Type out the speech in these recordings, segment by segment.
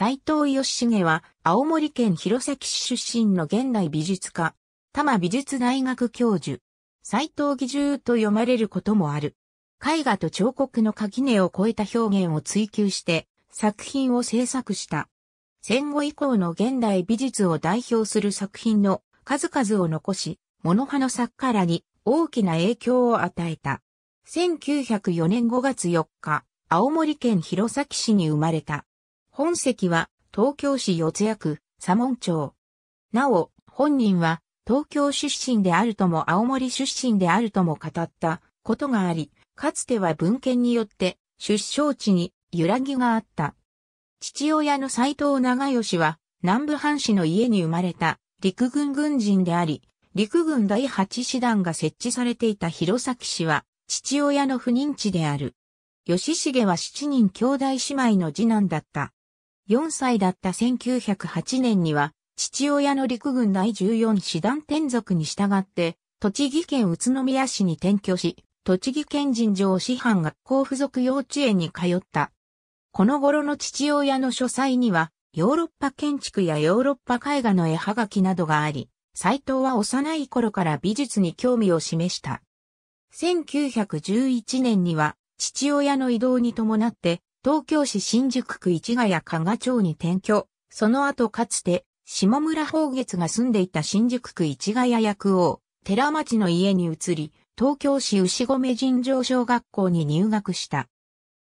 斎藤義重は、青森県弘前市出身の現代美術家、多摩美術大学教授、斎藤義重と読まれることもある。絵画と彫刻の垣根を超えた表現を追求して作品を制作した。戦後以降の現代美術を代表する作品の数々を残し、モノ派の作家らに大きな影響を与えた。1904年5月4日、青森県弘前市に生まれた。本籍は東京市四谷区左門町。なお、本人は東京出身であるとも青森出身であるとも語ったことがあり、かつては文献によって出生地に揺らぎがあった。父親の斎藤長義は南部藩士の家に生まれた陸軍軍人であり、陸軍第8師団が設置されていた弘前市は父親の不妊地である。吉重は七人兄弟姉妹の次男だった。4歳だった1908年には、父親の陸軍第14師団転属に従って、栃木県宇都宮市に転居し、栃木県人上師範学校付属幼稚園に通った。この頃の父親の書斎には、ヨーロッパ建築やヨーロッパ絵画の絵はがきなどがあり、斎藤は幼い頃から美術に興味を示した。1911年には、父親の移動に伴って、東京市新宿区市ヶ谷加賀町に転居、その後かつて、下村宝月が住んでいた新宿区市ヶ谷役王、寺町の家に移り、東京市牛込尋常小学校に入学した。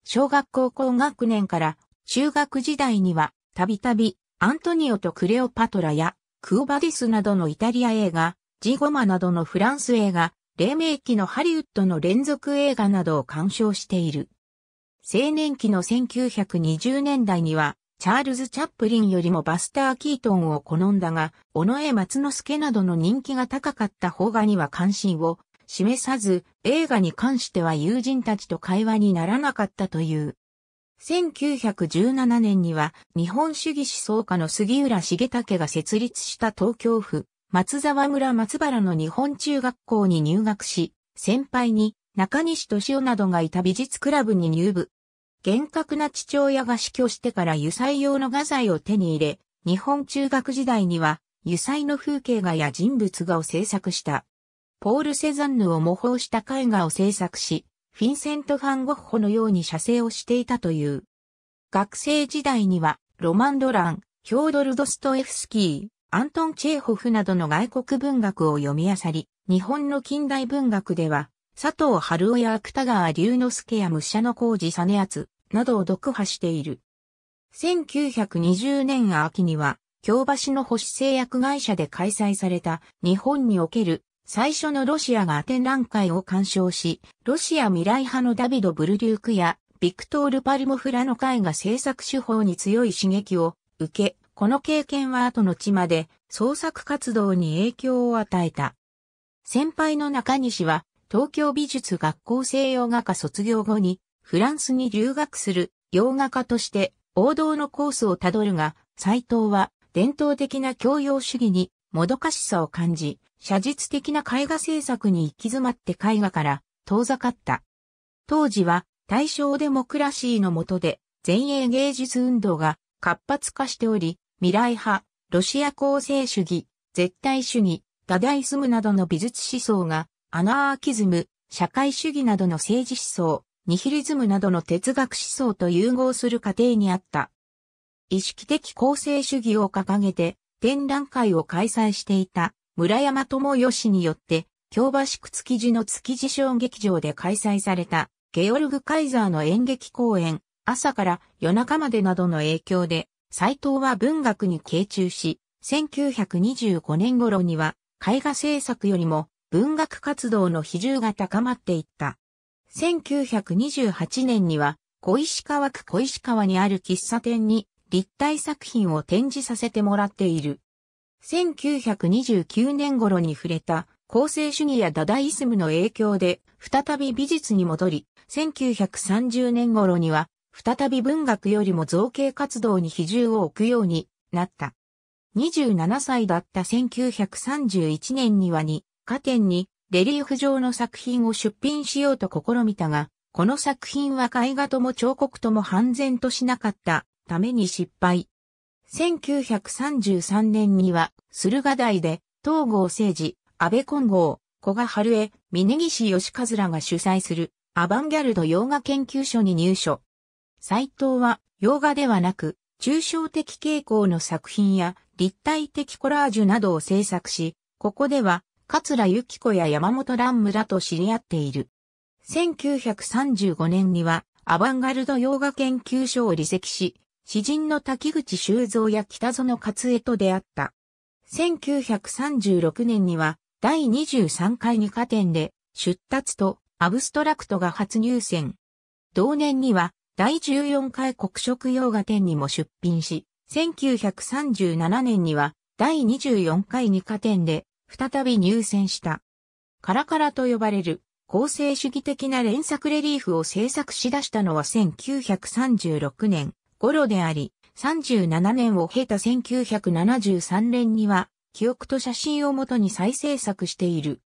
小学校高学年から中学時代には、たびたび、アントニオとクレオパトラや、クオバディスなどのイタリア映画、ジゴマなどのフランス映画、黎明期のハリウッドの連続映画などを鑑賞している。青年期の1920年代には、チャールズ・チャップリンよりもバスター・キートンを好んだが、尾上松之助などの人気が高かった邦画には関心を示さず、映画に関しては友人たちと会話にならなかったという。1917年には日本主義思想家の杉浦茂武が設立した東京府松沢村松原の日本中学校に入学し、先輩に中西敏夫などがいた美術クラブに入部。厳格な父親が死去してから油彩用の画材を手に入れ、日本中学時代には油彩の風景画や人物画を制作した。ポール・セザンヌを模倣した絵画を制作し、フィンセント・ファン・ゴッホのように写生をしていたという。学生時代には、ロマン・ドラン、ヒョードル・ドストエフスキー、アントン・チェーホフなどの外国文学を読み漁り、日本の近代文学では、佐藤春夫や芥川龍之介や武者の工事実篤などを読破している。1920年秋には、京橋の保守製薬会社で開催された日本における最初のロシアが展覧会を鑑賞し、ロシア未来派のダビド・ブルデュークやビクトール・パルモフラの会が制作手法に強い刺激を受け、この経験は後の地まで創作活動に影響を与えた。先輩の中西は東京美術学校西洋画科卒業後に、フランスに留学する洋画家として王道のコースをたどるが、斎藤は伝統的な教養主義にもどかしさを感じ、写実的な絵画制作に行き詰まって絵画から遠ざかった。当時は大正デモクラシーの下で前衛芸術運動が活発化しており、未来派、ロシア構成主義、絶対主義、ダダイスムなどの美術思想がアナーキズム、社会主義などの政治思想、ニヒリズムなどの哲学思想と融合する過程にあった。意識的構成主義を掲げて展覧会を開催していた村山智義によって京橋区築地の築地小劇場で開催されたゲオルグ・カイザーの演劇公演朝から夜中までなどの影響で斎藤は文学に傾注し1925年頃には絵画制作よりも文学活動の比重が高まっていった。1928年には、小石川区小石川にある喫茶店に立体作品を展示させてもらっている。1929年頃に触れた構成主義やダダイスムの影響で再び美術に戻り、1930年頃には再び文学よりも造形活動に比重を置くようになった。27歳だった1931年にはに果展にレリーフ状の作品を出品しようと試みたが、この作品は絵画とも彫刻とも半然としなかったために失敗。1933年には、駿河台で、東郷政治、安倍金剛、古賀春江、峯岸義和らが主催する、アバンギャルド洋画研究所に入所。斎藤は、洋画ではなく、抽象的傾向の作品や、立体的コラージュなどを制作し、ここでは、桂由紀子や山本蘭村と知り合っている。1935年には、アバンガルド洋画研究所を離席し、詩人の滝口修造や北園勝江と出会った。1936年には、第23回二課展で、出立とアブストラクトが初入選。同年には、第14回国色洋画展にも出品し、1937年には、第24回二課展で、再び入選した。カラカラと呼ばれる、構成主義的な連作レリーフを制作し出したのは1936年頃であり、37年を経た1973年には、記憶と写真をもとに再制作している。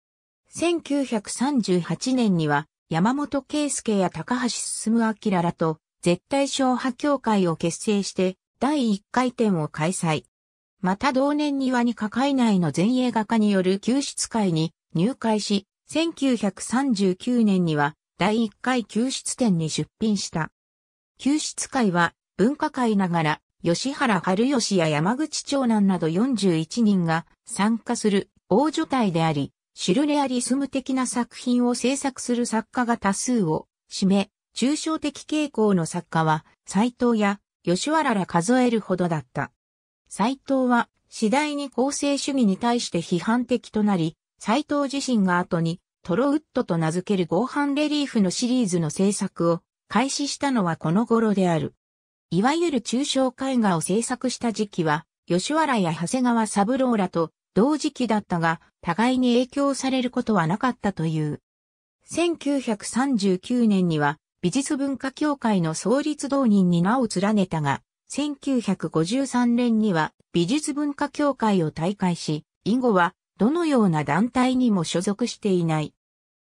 1938年には、山本圭介や高橋進明らと、絶対小派協会を結成して、第1回展を開催。また同年には二課会内の前衛画家による救出会に入会し、1939年には第1回救出展に出品した。救出会は文化会ながら吉原春吉や山口長男など41人が参加する大所帯であり、シルレアリスム的な作品を制作する作家が多数を占め、抽象的傾向の作家は斎藤や吉原ら数えるほどだった。斎藤は次第に構成主義に対して批判的となり、斎藤自身が後にトロウッドと名付ける合板レリーフのシリーズの制作を開始したのはこの頃である。いわゆる抽象絵画を制作した時期は、吉原や長谷川三郎らと同時期だったが、互いに影響されることはなかったという。1939年には、美術文化協会の創立同人に名を連ねたが、1953年には美術文化協会を退会し、以後はどのような団体にも所属していない。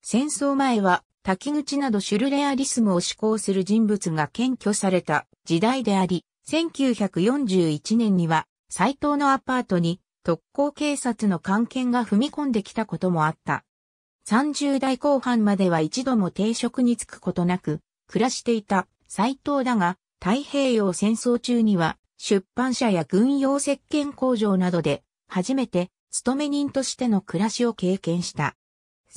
戦争前は滝口などシュルレアリスムを志向する人物が検挙された時代であり、1941年には斎藤のアパートに特攻警察の関係が踏み込んできたこともあった。30代後半までは一度も定職に就くことなく暮らしていた斎藤だが、太平洋戦争中には出版社や軍用石鹸工場などで初めて勤め人としての暮らしを経験した。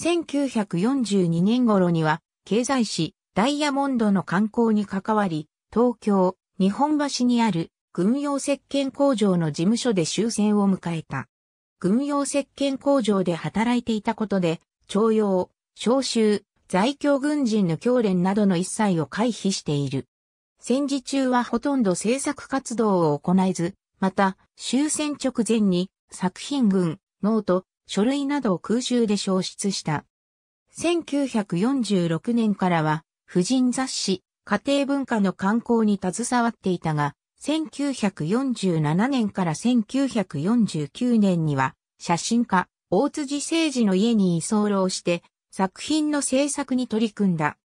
1942年頃には経済誌ダイヤモンドの観光に関わり、東京、日本橋にある軍用石鹸工場の事務所で終戦を迎えた。軍用石鹸工場で働いていたことで、徴用、召集、在京軍人の教練などの一切を回避している。戦時中はほとんど制作活動を行えず、また、終戦直前に作品群、ノート、書類などを空襲で消失した。1946年からは、婦人雑誌、家庭文化の刊行に携わっていたが、1947年から1949年には、写真家、大辻誠治の家に居候して、作品の制作に取り組んだ。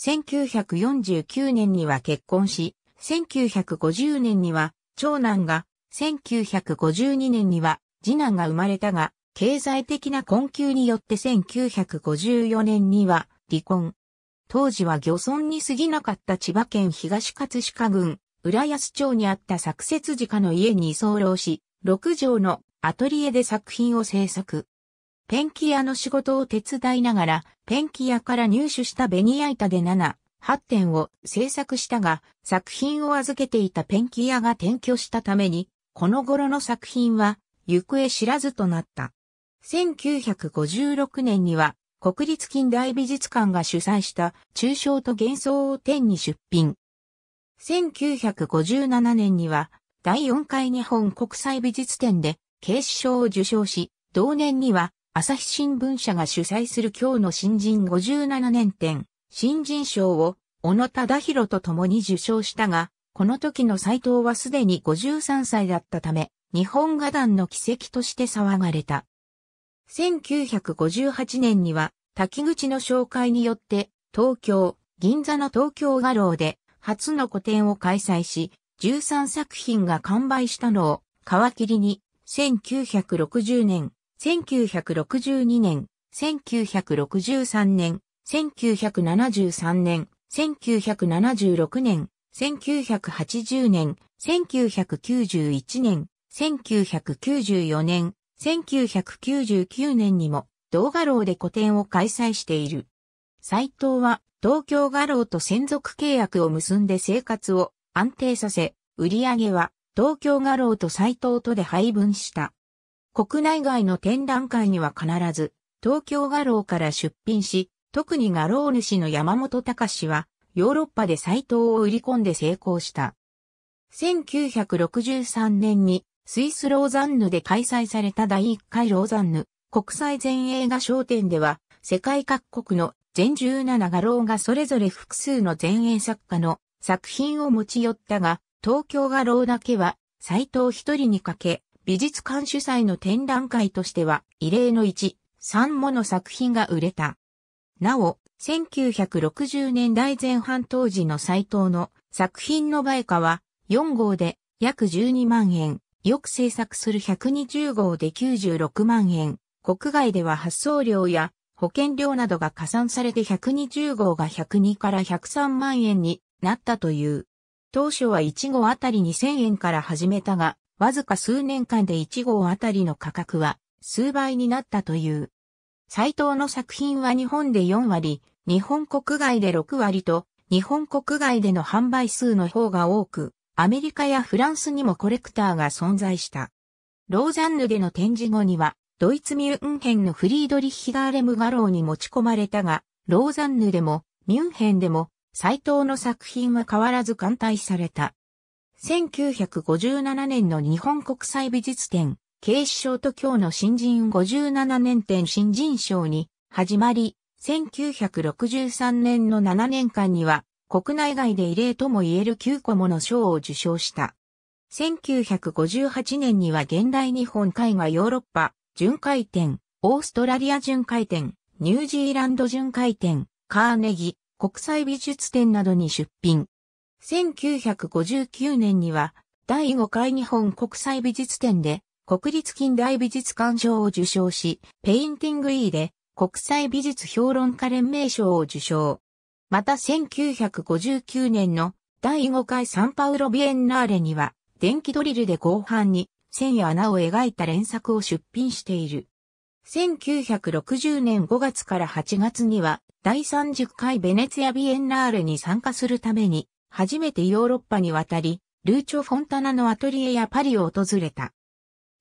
1949年には結婚し、1950年には長男が、1952年には次男が生まれたが、経済的な困窮によって1954年には離婚。当時は漁村に過ぎなかった千葉県東葛飾郡、浦安町にあった作設自家の家に居候し、6畳のアトリエで作品を制作。ペンキ屋の仕事を手伝いながら、ペンキ屋から入手したベニヤ板で7、8点を制作したが、作品を預けていたペンキ屋が転居したために、この頃の作品は行方知らずとなった。1956年には、国立近代美術館が主催した抽象と幻想を展に出品。1957年には、第4回日本国際美術展で、警視賞を受賞し、同年には朝日新聞社が主催する今日の新人57年展、新人賞を、小野忠宏と共に受賞したが、この時の斎藤はすでに53歳だったため、日本画壇の奇跡として騒がれた。1958年には、滝口の紹介によって、東京、銀座の東京画廊で、初の個展を開催し、13作品が完売したのを、皮切りに、1960年、1962年、1963年、1973年、1976年、1980年、1991年、1994年、1999年にも動画廊で個展を開催している。斎藤は東京画廊と専属契約を結んで生活を安定させ、売り上げは東京画廊と斎藤とで配分した。国内外の展覧会には必ず、東京画廊から出品し、特に画廊主の山本隆は、ヨーロッパでサイトを売り込んで成功した。1963年に、スイスローザンヌで開催された第1回ローザンヌ国際全映画商店では、世界各国の全17画廊がそれぞれ複数の前衛作家の作品を持ち寄ったが、東京画廊だけは、斎藤一人にかけ、美術館主催の展覧会としては異例の1、3もの作品が売れた。なお、1960年代前半当時の斎藤の作品の売価は4号で約12万円、よく制作する120号で96万円、国外では発送料や保険料などが加算されて120号が102から103万円になったという。当初は1号あたり2000円から始めたが、わずか数年間で1号あたりの価格は数倍になったという。斎藤の作品は日本で4割、日本国外で6割と、日本国外での販売数の方が多く、アメリカやフランスにもコレクターが存在した。ローザンヌでの展示後には、ドイツミュンヘンのフリードリッヒガーレムガローに持ち込まれたが、ローザンヌでも、ミュンヘンでも、斎藤の作品は変わらず艦隊された。1957年の日本国際美術展、警視庁と今日の新人57年展新人賞に始まり、1963年の7年間には国内外で異例とも言える9個もの賞を受賞した。1958年には現代日本絵画ヨーロッパ巡回展、オーストラリア巡回展、ニュージーランド巡回展、カーネギ、国際美術展などに出品。1959年には、第5回日本国際美術展で、国立近代美術館賞を受賞し、ペインティング E で国際美術評論家連盟賞を受賞。また1959年の第5回サンパウロビエンナーレには、電気ドリルで後半に線や穴を描いた連作を出品している。1960年5月から8月には、第30回ベネツィアビエンナーレに参加するために、初めてヨーロッパに渡り、ルーチョ・フォンタナのアトリエやパリを訪れた。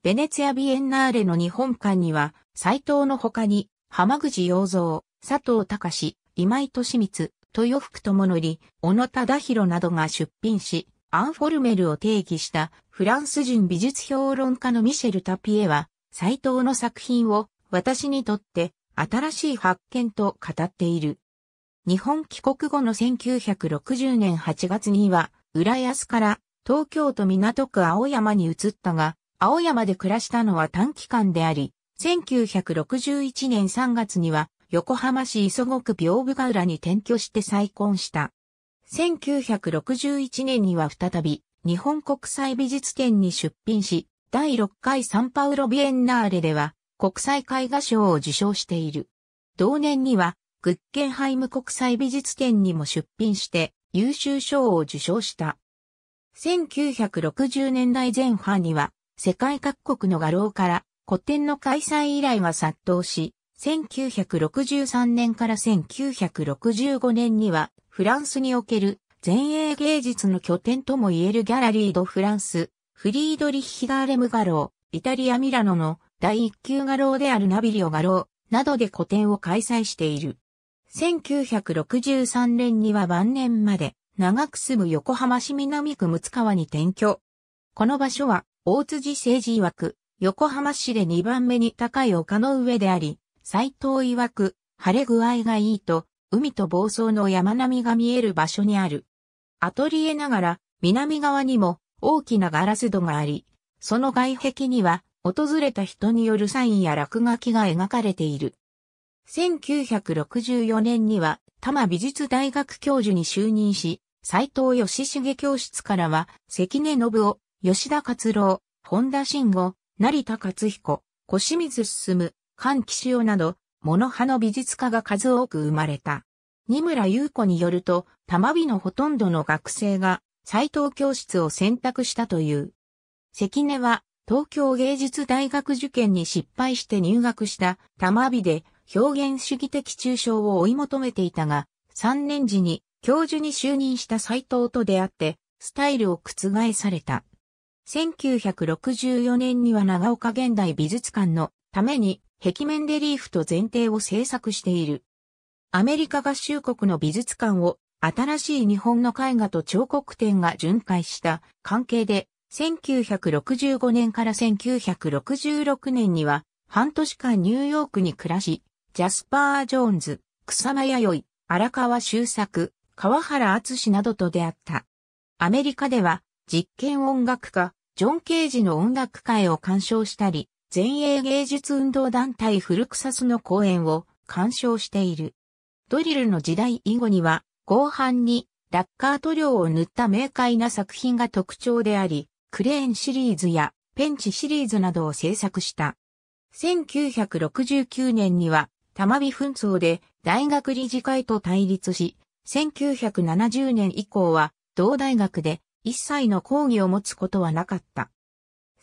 ベネツィア・ビエンナーレの日本館には、斎藤の他に、浜口洋蔵、佐藤隆、今井敏光、豊福智則、小野忠宏などが出品し、アンフォルメルを定義したフランス人美術評論家のミシェル・タピエは、斎藤の作品を私にとって新しい発見と語っている。日本帰国後の1960年8月には、浦安から東京都港区青山に移ったが、青山で暮らしたのは短期間であり、1961年3月には横浜市磯子区屏風ヶ浦に転居して再婚した。1961年には再び日本国際美術展に出品し、第6回サンパウロビエンナーレでは国際絵画賞を受賞している。同年にはグッケンハイム国際美術展にも出品して優秀賞を受賞した。1960年代前半には世界各国の画廊から古典の開催依頼が殺到し、1963年から1965年にはフランスにおける前衛芸術の拠点ともいえるギャラリードフランス、フリードリッヒガーレム画廊、イタリアミラノの第一級画廊であるナビリオ画廊などで個展を開催している。1963年には晩年まで長く住む横浜市南区六川に転居。この場所は大辻政治曰く横浜市で2番目に高い丘の上であり、斎藤曰く晴れ具合がいいと海と房総の山並みが見える場所にある。アトリエながら南側にも大きなガラス戸があり、その外壁には訪れた人によるサインや落書きが描かれている。1964年には多摩美術大学教授に就任し、斎藤義重教室からは、関根信夫、吉田勝郎、本田慎吾、成田勝彦、小清水進、関岸夫など、物派の美術家が数多く生まれた。二村優子によると、玉美のほとんどの学生が、斎藤教室を選択したという。関根は、東京芸術大学受験に失敗して入学した玉美で、表現主義的抽象を追い求めていたが、3年時に教授に就任した斎藤と出会って、スタイルを覆された。1964年には長岡現代美術館のために壁面レリーフと前提を制作している。アメリカ合衆国の美術館を新しい日本の絵画と彫刻展が巡回した関係で、1965年から1966年には半年間ニューヨークに暮らし、ジャスパー・ジョーンズ、草間弥生、荒川修作、川原敦などと出会った。アメリカでは、実験音楽家、ジョン・ケージの音楽会を鑑賞したり、前衛芸術運動団体フルクサスの公演を鑑賞している。ドリルの時代以後には、後半にラッカー塗料を塗った明快な作品が特徴であり、クレーンシリーズやペンチシリーズなどを制作した。1969年には玉美紛争で大学理事会と対立し、1970年以降は同大学で一切の講義を持つことはなかった。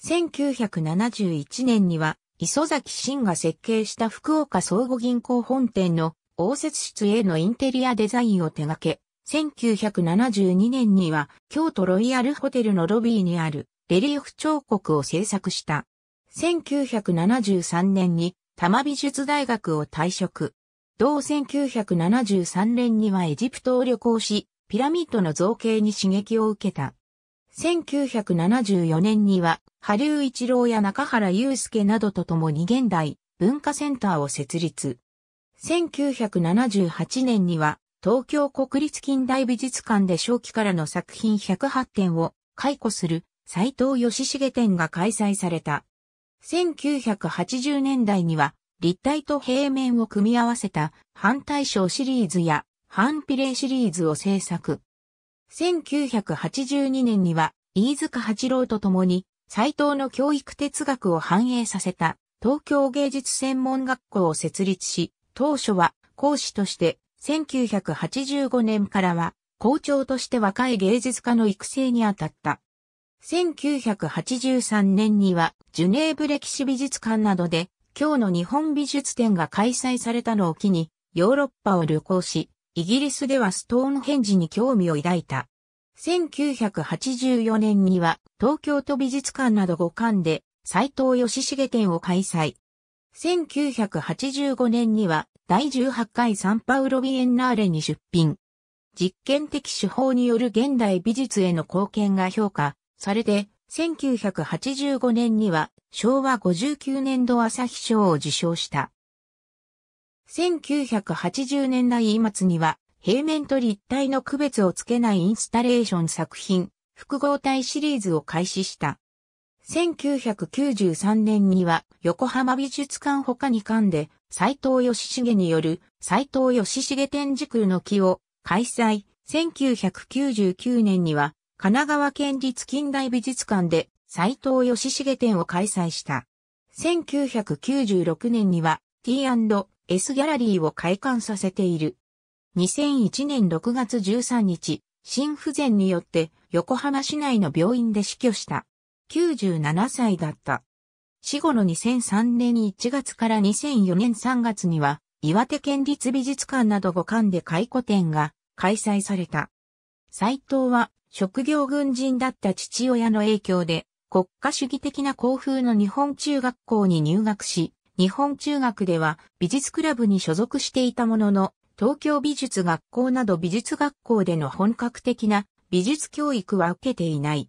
1971年には磯崎慎が設計した福岡総合銀行本店の応接室へのインテリアデザインを手掛け、1972年には京都ロイヤルホテルのロビーにあるレリーフ彫刻を制作した。1973年に多摩美術大学を退職。同1973年にはエジプトを旅行し、ピラミッドの造形に刺激を受けた。1974年には、波竜一郎や中原祐介などと共に現代文化センターを設立。1978年には、東京国立近代美術館で正期からの作品108点を解雇する斎藤義重展が開催された。1980年代には立体と平面を組み合わせた反対称シリーズや反比例シリーズを制作。1982年には飯塚八郎と共に斎藤の教育哲学を反映させた東京芸術専門学校を設立し、当初は講師として1985年からは校長として若い芸術家の育成に当たった。1983年にはジュネーブ歴史美術館などで今日の日本美術展が開催されたのを機にヨーロッパを旅行し、イギリスではストーンヘンジに興味を抱いた。1984年には東京都美術館など5館で斎藤義重展を開催。1985年には第18回サンパウロビエンナーレに出品。実験的手法による現代美術への貢献が評価されて、1985年には昭和59年度朝日賞を受賞した。1980年代末には平面と立体の区別をつけないインスタレーション作品複合体シリーズを開始した。1993年には横浜美術館他に館で斎藤義重による斎藤義重展示空の木を開催。1999年には神奈川県立近代美術館で斎藤義重展を開催した。1996年には T&S ギャラリーを開館させている。2001年6月13日、心不全によって横浜市内の病院で死去した。97歳だった。死後の2003年1月から2004年3月には、岩手県立美術館など5館で回顧展が開催された。斎藤は職業軍人だった父親の影響で、国家主義的な校風の日本中学校に入学し、日本中学では美術クラブに所属していたものの、東京美術学校など美術学校での本格的な美術教育は受けていない。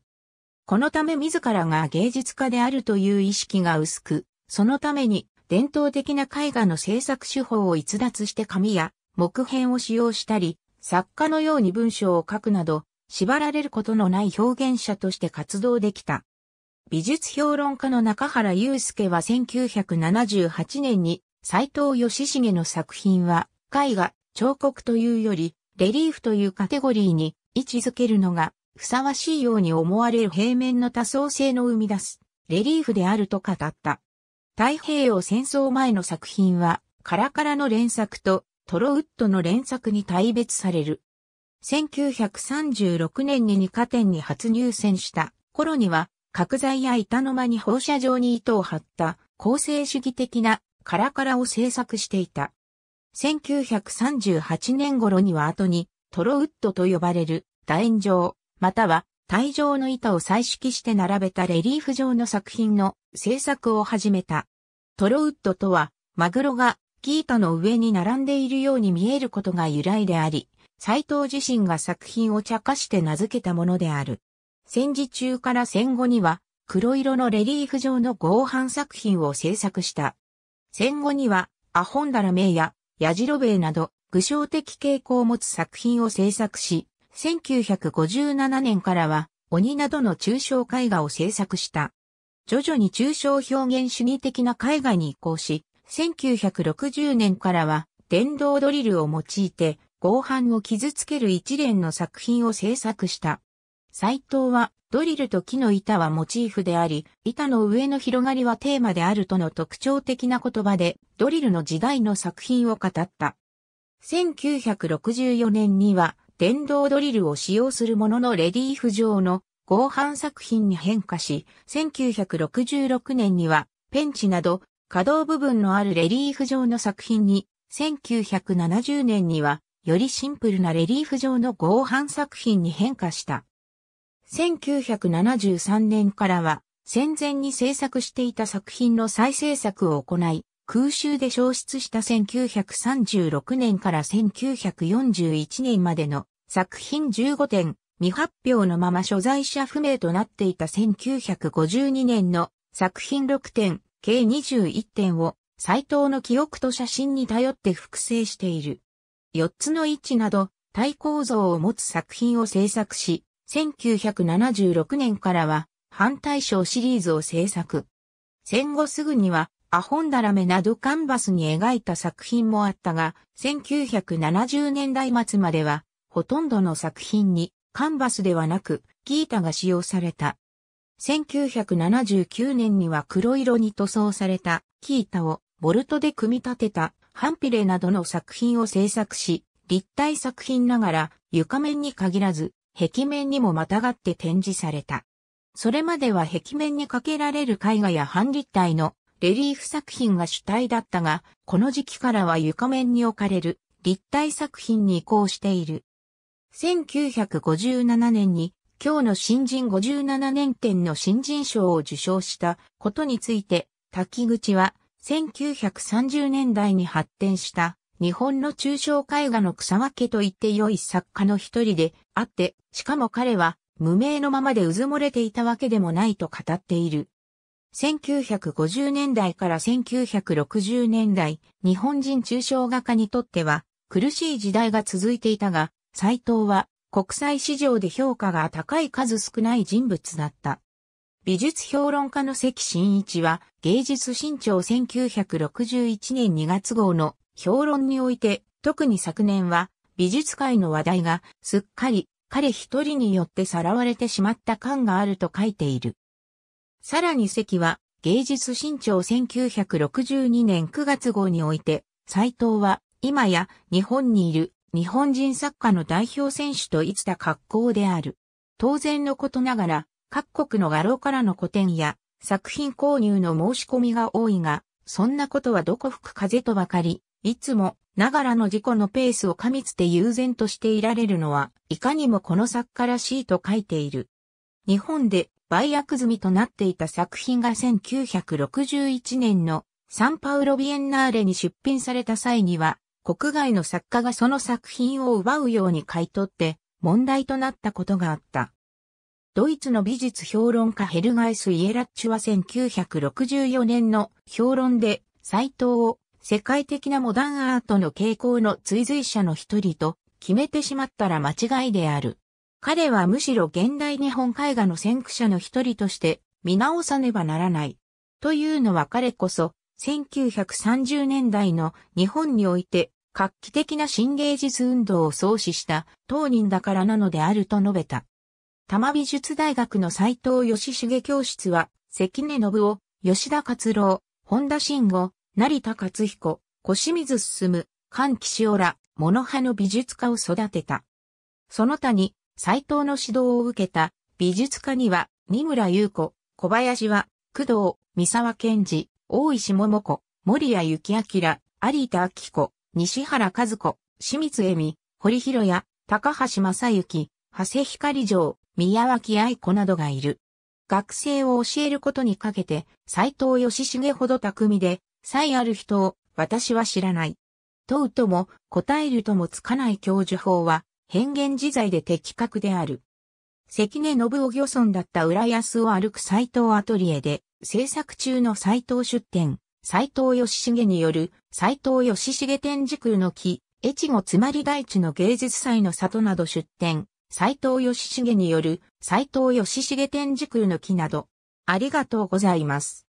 このため自らが芸術家であるという意識が薄く、そのために伝統的な絵画の制作手法を逸脱して紙や木片を使用したり、作家のように文章を書くなど縛られることのない表現者として活動できた。美術評論家の中原祐介は1978年に斎藤義重の作品は絵画、彫刻というよりレリーフというカテゴリーに位置づけるのがふさわしいように思われる平面の多層性の生み出すレリーフであると語った。太平洋戦争前の作品はカラカラの連作とトロウッドの連作に大別される。1936年に二課店に初入選した頃には、角材や板の間に放射状に糸を張った構成主義的なカラカラを制作していた。1938年頃には後にトロウッドと呼ばれる楕円状、または帯状の板を彩色して並べたレリーフ状の作品の制作を始めた。トロウッドとは、マグロがギータの上に並んでいるように見えることが由来であり、斎藤自身が作品を茶化して名付けたものである。戦時中から戦後には黒色のレリーフ状の合板作品を制作した。戦後にはアホンダラ名やヤジロベイなど具象的傾向を持つ作品を制作し、1957年からは鬼などの抽象絵画を制作した。徐々に抽象表現主義的な絵画に移行し、1960年からは電動ドリルを用いて合板を傷つける一連の作品を制作した。斎藤は、ドリルと木の板はモチーフであり、板の上の広がりはテーマであるとの特徴的な言葉で、ドリルの時代の作品を語った。1964年には、電動ドリルを使用するもののレリーフ状の合板作品に変化し、1966年には、ペンチなど、可動部分のあるレリーフ状の作品に、1970年には、よりシンプルなレリーフ状の合板作品に変化した。1973年からは、戦前に制作していた作品の再制作を行い、空襲で消失した1936年から1941年までの作品15点、未発表のまま所在者不明となっていた1952年の作品6点、計21点を、斎藤の記憶と写真に頼って複製している。4つの位置など、対構造を持つ作品を制作し、1976年からは、反対称シリーズを制作。戦後すぐには、アホンダラメなどカンバスに描いた作品もあったが、1970年代末までは、ほとんどの作品に、カンバスではなく、ギータが使用された。1979年には黒色に塗装された、キータをボルトで組み立てたハンピレなどの作品を制作し、立体作品ながら床面に限らず、壁面にもまたがって展示された。それまでは壁面にかけられる絵画や半立体のレリーフ作品が主体だったが、この時期からは床面に置かれる立体作品に移行している。1957年に今日の新人57年展の新人賞を受賞したことについて、滝口は1930年代に発展した日本の抽象絵画の草分けと言って良い作家の一人であって、しかも彼は無名のままでうずもれていたわけでもないと語っている。1950年代から1960年代、日本人抽象画家にとっては苦しい時代が続いていたが、斎藤は国際市場で評価が高い数少ない人物だった。美術評論家の関真一は、芸術新潮1961年2月号の評論において、特に昨年は、美術界の話題が、すっかり、彼一人によってさらわれてしまった感があると書いている。さらに関は、芸術新潮1962年9月号において、斎藤は、今や日本にいる日本人作家の代表選手といつた格好である。当然のことながら、各国の画廊からの個展や作品購入の申し込みが多いが、そんなことはどこ吹く風とばかり、いつも、ながらの事故のペースを過密で悠然としていられるのは、いかにもこの作家らしいと書いている。日本で売約済みとなっていた作品が1961年のサンパウロビエンナーレに出品された際には、国外の作家がその作品を奪うように買い取って問題となったことがあった。ドイツの美術評論家ヘルガイス・イエラッチュは1964年の評論で、斎藤を世界的なモダンアートの傾向の追随者の一人と決めてしまったら間違いである。彼はむしろ現代日本絵画の先駆者の一人として見直さねばならない。というのは彼こそ、1930年代の日本において画期的な新芸術運動を創始した当人だからなのであると述べた。多摩美術大学の斎藤義重教室は、関根信夫、吉田勝郎、本田慎吾、成田勝彦、小清水進、菅岸尾ら、物派の美術家を育てた。その他に、斎藤の指導を受けた美術家には、三村優子、小林は、工藤、三沢健二、大石桃子、森谷幸明、有田明子、西原和子、清水恵美、堀広也、高橋正幸、長谷光城、宮脇愛子などがいる。学生を教えることにかけて、斎藤義重ほど巧みで、才ある人を私は知らない。問うとも答えるともつかない教授法は、変幻自在で的確である。関根信夫漁村だった浦安を歩く斎藤アトリエで、制作中の斎藤出展、斎藤義重による斎藤義重展示空の木、越後つまり大地の芸術祭の里など出展、斎藤義重による斎藤義重天竺の木など、ありがとうございます。